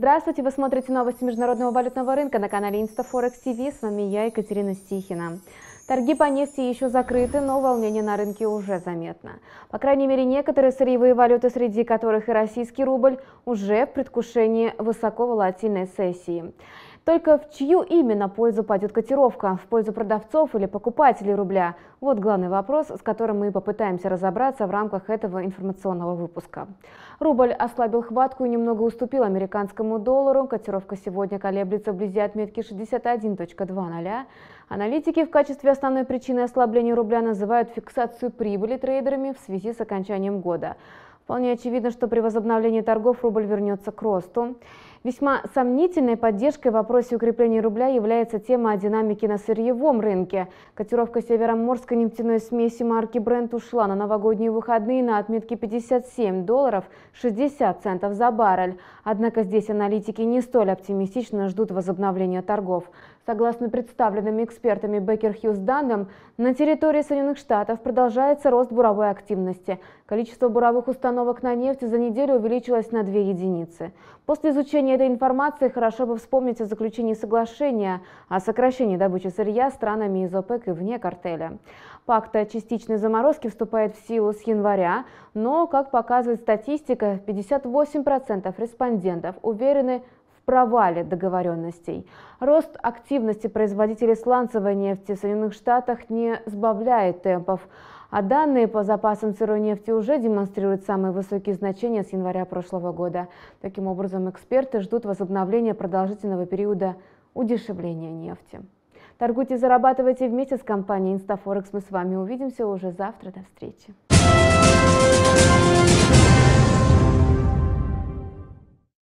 Здравствуйте, вы смотрите новости международного валютного рынка на канале Инстафорекс ТВ. С вами я, Екатерина Стихина. Торги по нефти еще закрыты, но волнение на рынке уже заметно. По крайней мере, некоторые сырьевые валюты, среди которых и российский рубль, уже в предвкушении высоковолатильной сессии. Только в чью именно пользу пойдет котировка? В пользу продавцов или покупателей рубля? Вот главный вопрос, с которым мы попытаемся разобраться в рамках этого информационного выпуска. Рубль ослабил хватку и немного уступил американскому доллару. Котировка сегодня колеблется вблизи отметки 61.20. Аналитики в качестве основной причины ослабления рубля называют фиксацию прибыли трейдерами в связи с окончанием года. Вполне очевидно, что при возобновлении торгов рубль вернется к росту. Весьма сомнительной поддержкой в вопросе укрепления рубля является тема о динамике на сырьевом рынке. Котировка североморской нефтяной смеси марки Brent ушла на новогодние выходные на отметке 57 долларов 60 центов за баррель. Однако здесь аналитики не столь оптимистично ждут возобновления торгов. Согласно представленным экспертами Бекер Хьюз данным, на территории Соединенных Штатов продолжается рост буровой активности. Количество буровых установок на нефть за неделю увеличилось на 2 единицы. После изучения фоне этой информации хорошо бы вспомнить о заключении соглашения о сокращении добычи сырья странами из ОПЕК и вне картеля. Пакт о частичной заморозке вступает в силу с января, но, как показывает статистика, 58% респондентов уверены, провале договоренностей. Рост активности производителей сланцевой нефти в Соединенных Штатах не сбавляет темпов, а данные по запасам сырой нефти уже демонстрируют самые высокие значения с января прошлого года. Таким образом, эксперты ждут возобновления продолжительного периода удешевления нефти. Торгуйте, зарабатывайте вместе с компанией InstaForex. Мы с вами увидимся уже завтра. До встречи.